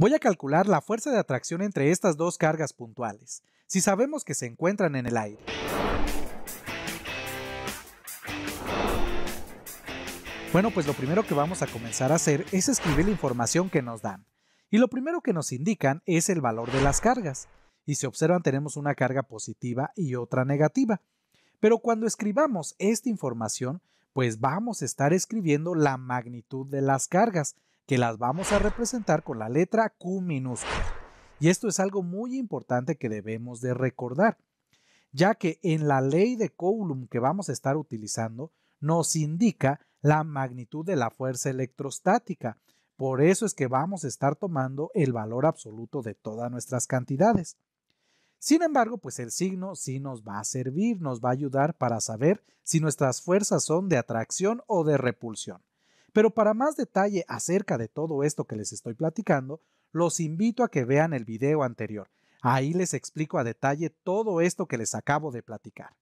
Voy a calcular la fuerza de atracción entre estas dos cargas puntuales, si sabemos que se encuentran en el aire. Bueno, pues lo primero que vamos a comenzar a hacer es escribir la información que nos dan. Y lo primero que nos indican es el valor de las cargas. Y si observan tenemos una carga positiva y otra negativa. Pero cuando escribamos esta información, pues vamos a estar escribiendo la magnitud de las cargas, que las vamos a representar con la letra Q minúscula. Y esto es algo muy importante que debemos de recordar, ya que en la ley de Coulomb que vamos a estar utilizando nos indica la magnitud de la fuerza electrostática. Por eso es que vamos a estar tomando el valor absoluto de todas nuestras cantidades. Sin embargo, pues el signo sí nos va a servir, nos va a ayudar para saber si nuestras fuerzas son de atracción o de repulsión. Pero para más detalle acerca de todo esto que les estoy platicando, los invito a que vean el video anterior. Ahí les explico a detalle todo esto que les acabo de platicar.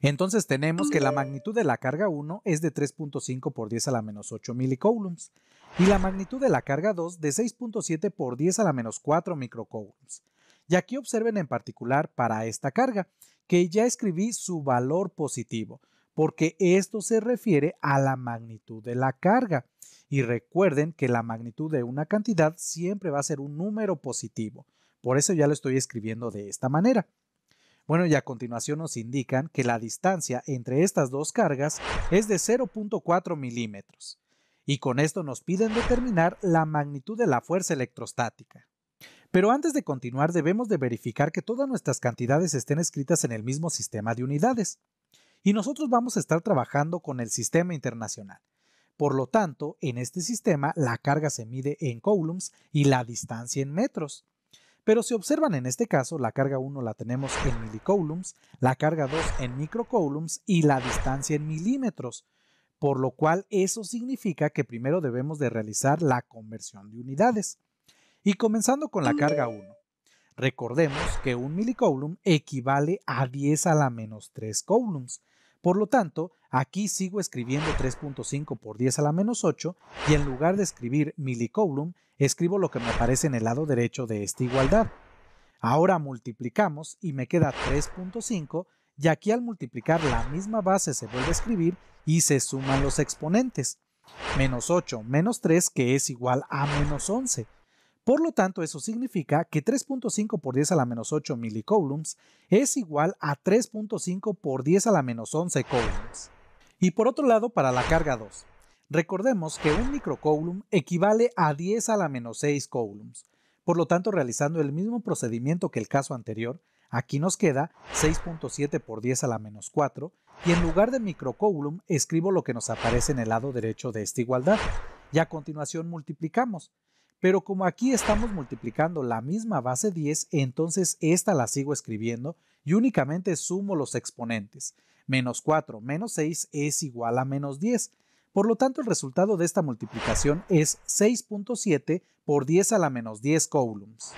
Entonces tenemos que la magnitud de la carga 1 es de 3.5 por 10 a la menos 8 microcoulombs y la magnitud de la carga 2 de 6.7 por 10 a la menos 4 microcoulombs. Y aquí observen en particular para esta carga, que ya escribí su valor positivo porque esto se refiere a la magnitud de la carga. Y recuerden que la magnitud de una cantidad siempre va a ser un número positivo. Por eso ya lo estoy escribiendo de esta manera. Bueno, y a continuación nos indican que la distancia entre estas dos cargas es de 0.4 milímetros. Y con esto nos piden determinar la magnitud de la fuerza electrostática. Pero antes de continuar debemos de verificar que todas nuestras cantidades estén escritas en el mismo sistema de unidades y nosotros vamos a estar trabajando con el sistema internacional. Por lo tanto, en este sistema la carga se mide en coulombs y la distancia en metros. Pero si observan en este caso, la carga 1 la tenemos en milicoulombs, la carga 2 en microcoulombs y la distancia en milímetros, por lo cual eso significa que primero debemos de realizar la conversión de unidades. Y comenzando con la carga 1, recordemos que un milicoulomb equivale a 10 a la menos 3 coulombs, por lo tanto, aquí sigo escribiendo 3.5 por 10 a la menos 8 y en lugar de escribir milicoulomb, escribo lo que me aparece en el lado derecho de esta igualdad. Ahora multiplicamos y me queda 3.5 y aquí al multiplicar la misma base se vuelve a escribir y se suman los exponentes. Menos 8 menos 3 que es igual a menos 11 por lo tanto, eso significa que 3.5 por 10 a la menos 8 milicoulombs es igual a 3.5 por 10 a la menos 11 coulombs. Y por otro lado, para la carga 2, recordemos que un microcoulomb equivale a 10 a la menos 6 coulombs. Por lo tanto, realizando el mismo procedimiento que el caso anterior, aquí nos queda 6.7 por 10 a la menos 4 y en lugar de microcoulomb escribo lo que nos aparece en el lado derecho de esta igualdad y a continuación multiplicamos. Pero como aquí estamos multiplicando la misma base 10, entonces esta la sigo escribiendo y únicamente sumo los exponentes. Menos 4 menos 6 es igual a menos 10. Por lo tanto, el resultado de esta multiplicación es 6.7 por 10 a la menos 10 coulombs.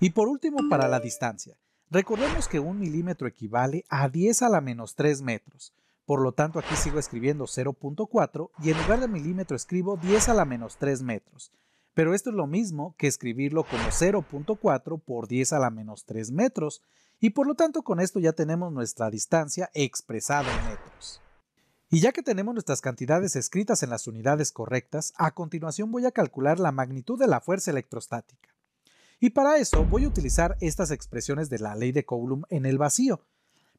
Y por último, para la distancia. Recordemos que un milímetro equivale a 10 a la menos 3 metros. Por lo tanto, aquí sigo escribiendo 0.4 y en lugar de milímetro escribo 10 a la menos 3 metros. Pero esto es lo mismo que escribirlo como 0.4 por 10 a la menos 3 metros, y por lo tanto con esto ya tenemos nuestra distancia expresada en metros. Y ya que tenemos nuestras cantidades escritas en las unidades correctas, a continuación voy a calcular la magnitud de la fuerza electrostática. Y para eso voy a utilizar estas expresiones de la ley de Coulomb en el vacío.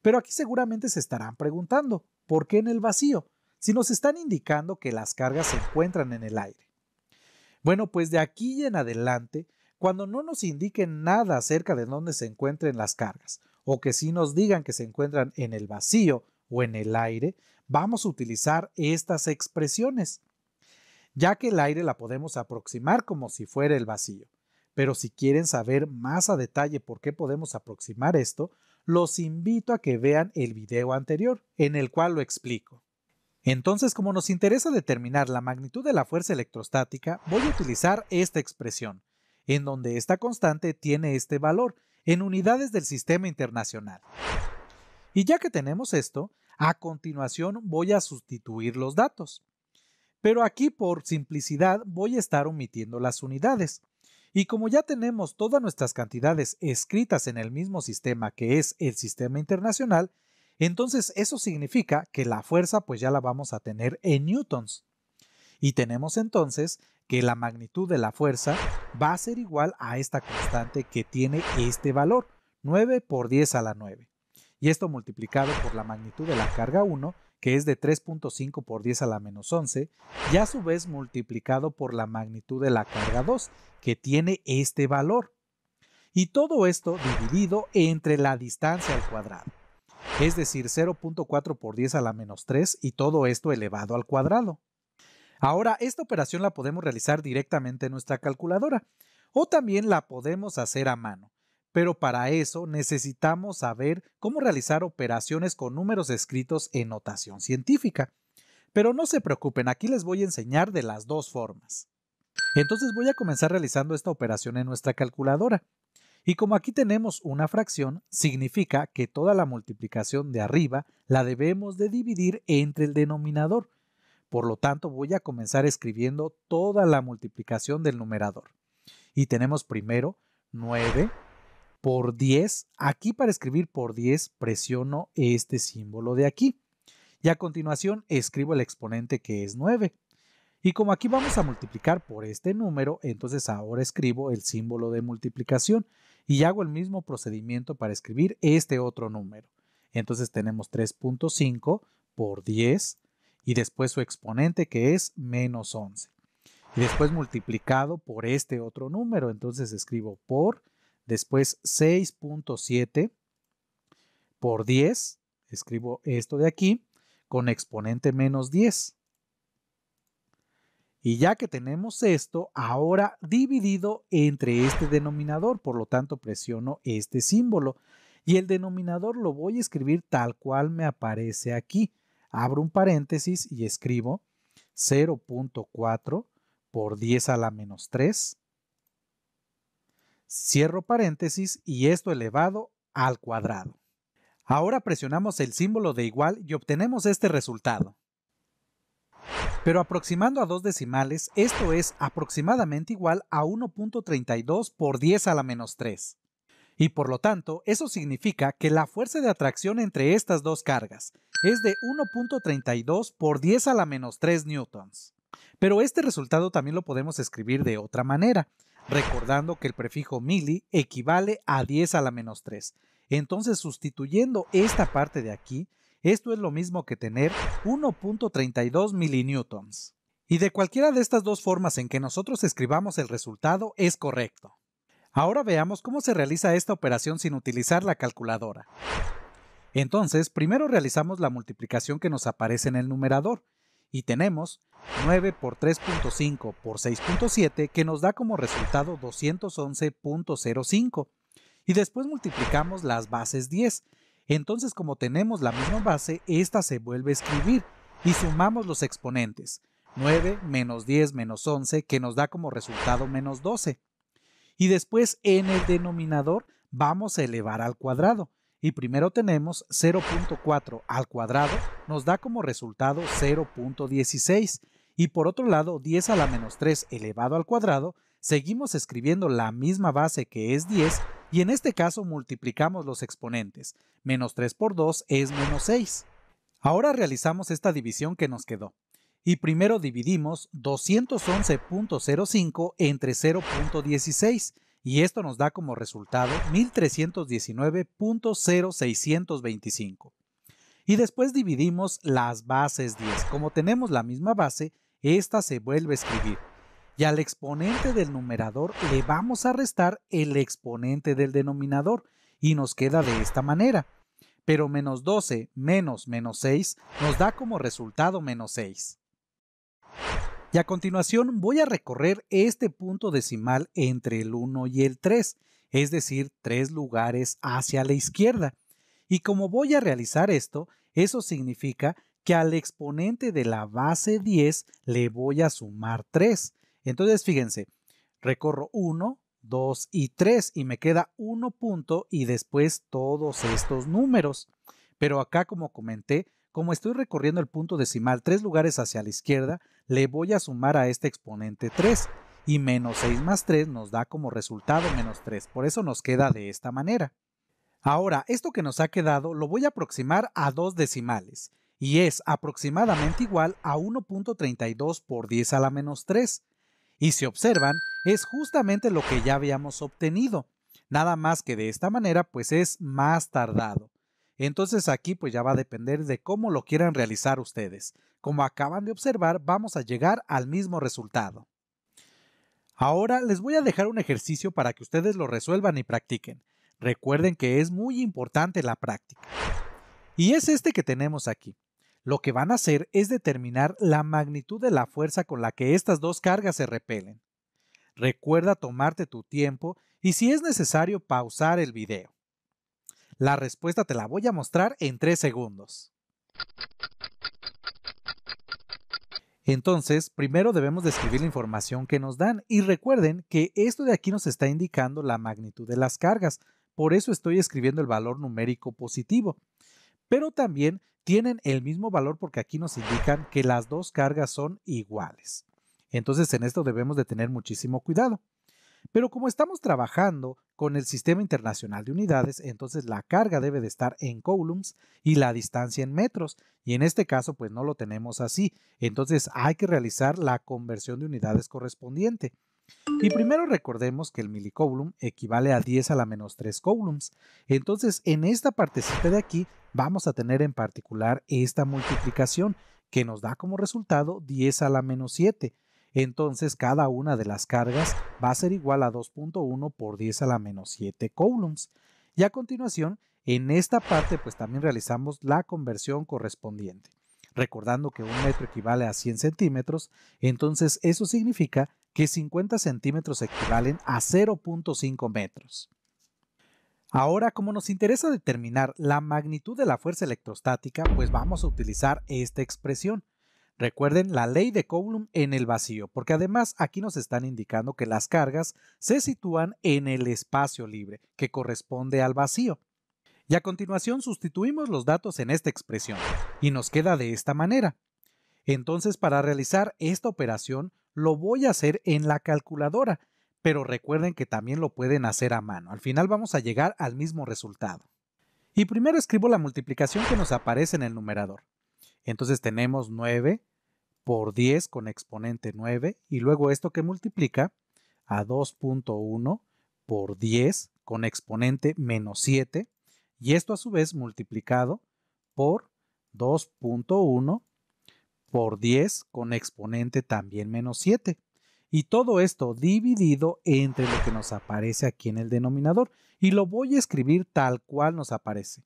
Pero aquí seguramente se estarán preguntando, ¿por qué en el vacío? Si nos están indicando que las cargas se encuentran en el aire. Bueno, pues de aquí en adelante, cuando no nos indiquen nada acerca de dónde se encuentren las cargas, o que sí nos digan que se encuentran en el vacío o en el aire, vamos a utilizar estas expresiones, ya que el aire la podemos aproximar como si fuera el vacío. Pero si quieren saber más a detalle por qué podemos aproximar esto, los invito a que vean el video anterior, en el cual lo explico. Entonces, como nos interesa determinar la magnitud de la fuerza electrostática, voy a utilizar esta expresión, en donde esta constante tiene este valor en unidades del sistema internacional. Y ya que tenemos esto, a continuación voy a sustituir los datos. Pero aquí por simplicidad voy a estar omitiendo las unidades. Y como ya tenemos todas nuestras cantidades escritas en el mismo sistema que es el sistema internacional, entonces eso significa que la fuerza pues ya la vamos a tener en newtons. Y tenemos entonces que la magnitud de la fuerza va a ser igual a esta constante que tiene este valor, 9 por 10 a la 9. Y esto multiplicado por la magnitud de la carga 1, que es de 3.5 por 10 a la menos 11, y a su vez multiplicado por la magnitud de la carga 2, que tiene este valor. Y todo esto dividido entre la distancia al cuadrado es decir, 0.4 por 10 a la menos 3 y todo esto elevado al cuadrado. Ahora, esta operación la podemos realizar directamente en nuestra calculadora o también la podemos hacer a mano, pero para eso necesitamos saber cómo realizar operaciones con números escritos en notación científica. Pero no se preocupen, aquí les voy a enseñar de las dos formas. Entonces voy a comenzar realizando esta operación en nuestra calculadora. Y como aquí tenemos una fracción, significa que toda la multiplicación de arriba la debemos de dividir entre el denominador. Por lo tanto, voy a comenzar escribiendo toda la multiplicación del numerador. Y tenemos primero 9 por 10. Aquí para escribir por 10 presiono este símbolo de aquí. Y a continuación escribo el exponente que es 9. Y como aquí vamos a multiplicar por este número, entonces ahora escribo el símbolo de multiplicación y hago el mismo procedimiento para escribir este otro número. Entonces tenemos 3.5 por 10 y después su exponente que es menos 11. Y después multiplicado por este otro número, entonces escribo por, después 6.7 por 10, escribo esto de aquí, con exponente menos 10 y ya que tenemos esto, ahora dividido entre este denominador, por lo tanto presiono este símbolo. Y el denominador lo voy a escribir tal cual me aparece aquí. Abro un paréntesis y escribo 0.4 por 10 a la menos 3. Cierro paréntesis y esto elevado al cuadrado. Ahora presionamos el símbolo de igual y obtenemos este resultado. Pero aproximando a dos decimales, esto es aproximadamente igual a 1.32 por 10 a la menos 3. Y por lo tanto, eso significa que la fuerza de atracción entre estas dos cargas es de 1.32 por 10 a la menos 3 newtons. Pero este resultado también lo podemos escribir de otra manera, recordando que el prefijo mili equivale a 10 a la menos 3. Entonces, sustituyendo esta parte de aquí, esto es lo mismo que tener 1.32 milinewtons. Y de cualquiera de estas dos formas en que nosotros escribamos el resultado es correcto. Ahora veamos cómo se realiza esta operación sin utilizar la calculadora. Entonces, primero realizamos la multiplicación que nos aparece en el numerador y tenemos 9 por 3.5 por 6.7 que nos da como resultado 211.05 y después multiplicamos las bases 10 entonces, como tenemos la misma base, esta se vuelve a escribir y sumamos los exponentes. 9 menos 10 menos 11, que nos da como resultado menos 12. Y después en el denominador vamos a elevar al cuadrado. Y primero tenemos 0.4 al cuadrado, nos da como resultado 0.16. Y por otro lado, 10 a la menos 3 elevado al cuadrado seguimos escribiendo la misma base que es 10 y en este caso multiplicamos los exponentes. Menos 3 por 2 es menos 6. Ahora realizamos esta división que nos quedó. Y primero dividimos 211.05 entre 0.16 y esto nos da como resultado 1319.0625. Y después dividimos las bases 10. Como tenemos la misma base, esta se vuelve a escribir y al exponente del numerador le vamos a restar el exponente del denominador y nos queda de esta manera. Pero menos 12 menos menos 6 nos da como resultado menos 6. Y a continuación voy a recorrer este punto decimal entre el 1 y el 3, es decir, tres lugares hacia la izquierda. Y como voy a realizar esto, eso significa que al exponente de la base 10 le voy a sumar 3 entonces, fíjense, recorro 1, 2 y 3 y me queda 1 punto y después todos estos números. Pero acá, como comenté, como estoy recorriendo el punto decimal 3 lugares hacia la izquierda, le voy a sumar a este exponente 3 y menos 6 más 3 nos da como resultado menos 3. Por eso nos queda de esta manera. Ahora, esto que nos ha quedado lo voy a aproximar a dos decimales y es aproximadamente igual a 1.32 por 10 a la menos 3. Y si observan, es justamente lo que ya habíamos obtenido, nada más que de esta manera pues es más tardado. Entonces aquí pues ya va a depender de cómo lo quieran realizar ustedes. Como acaban de observar, vamos a llegar al mismo resultado. Ahora les voy a dejar un ejercicio para que ustedes lo resuelvan y practiquen. Recuerden que es muy importante la práctica. Y es este que tenemos aquí lo que van a hacer es determinar la magnitud de la fuerza con la que estas dos cargas se repelen. Recuerda tomarte tu tiempo y si es necesario pausar el video. La respuesta te la voy a mostrar en 3 segundos. Entonces, primero debemos describir la información que nos dan y recuerden que esto de aquí nos está indicando la magnitud de las cargas, por eso estoy escribiendo el valor numérico positivo pero también tienen el mismo valor porque aquí nos indican que las dos cargas son iguales. Entonces en esto debemos de tener muchísimo cuidado. Pero como estamos trabajando con el Sistema Internacional de Unidades, entonces la carga debe de estar en coulombs y la distancia en metros. Y en este caso, pues no lo tenemos así. Entonces hay que realizar la conversión de unidades correspondiente. Y primero recordemos que el milicoulomb equivale a 10 a la menos 3 coulombs. Entonces, en esta partecita de aquí vamos a tener en particular esta multiplicación que nos da como resultado 10 a la menos 7. Entonces, cada una de las cargas va a ser igual a 2.1 por 10 a la menos 7 coulombs. Y a continuación, en esta parte, pues también realizamos la conversión correspondiente recordando que un metro equivale a 100 centímetros, entonces eso significa que 50 centímetros equivalen a 0.5 metros. Ahora, como nos interesa determinar la magnitud de la fuerza electrostática, pues vamos a utilizar esta expresión. Recuerden la ley de Coulomb en el vacío, porque además aquí nos están indicando que las cargas se sitúan en el espacio libre, que corresponde al vacío y a continuación sustituimos los datos en esta expresión y nos queda de esta manera. Entonces para realizar esta operación lo voy a hacer en la calculadora, pero recuerden que también lo pueden hacer a mano. Al final vamos a llegar al mismo resultado. Y primero escribo la multiplicación que nos aparece en el numerador. Entonces tenemos 9 por 10 con exponente 9 y luego esto que multiplica a 2.1 por 10 con exponente menos 7 y esto a su vez multiplicado por 2.1 por 10 con exponente también menos 7. Y todo esto dividido entre lo que nos aparece aquí en el denominador. Y lo voy a escribir tal cual nos aparece.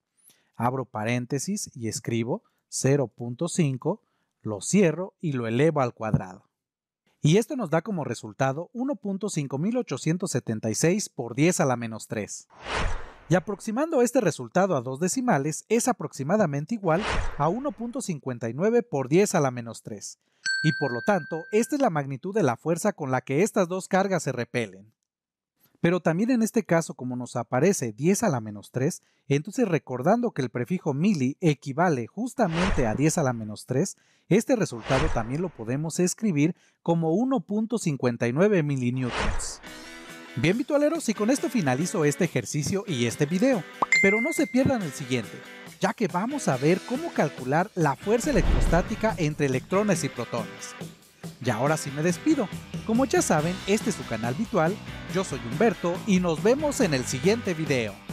Abro paréntesis y escribo 0.5, lo cierro y lo elevo al cuadrado. Y esto nos da como resultado 1.5876 por 10 a la menos 3 y aproximando este resultado a dos decimales es aproximadamente igual a 1.59 por 10 a la menos 3, y por lo tanto, esta es la magnitud de la fuerza con la que estas dos cargas se repelen. Pero también en este caso, como nos aparece 10 a la menos 3, entonces recordando que el prefijo mili equivale justamente a 10 a la menos 3, este resultado también lo podemos escribir como 1.59 milinewtons. Bien vitualeros, y con esto finalizo este ejercicio y este video, pero no se pierdan el siguiente, ya que vamos a ver cómo calcular la fuerza electrostática entre electrones y protones. Y ahora sí me despido, como ya saben, este es su canal virtual, yo soy Humberto y nos vemos en el siguiente video.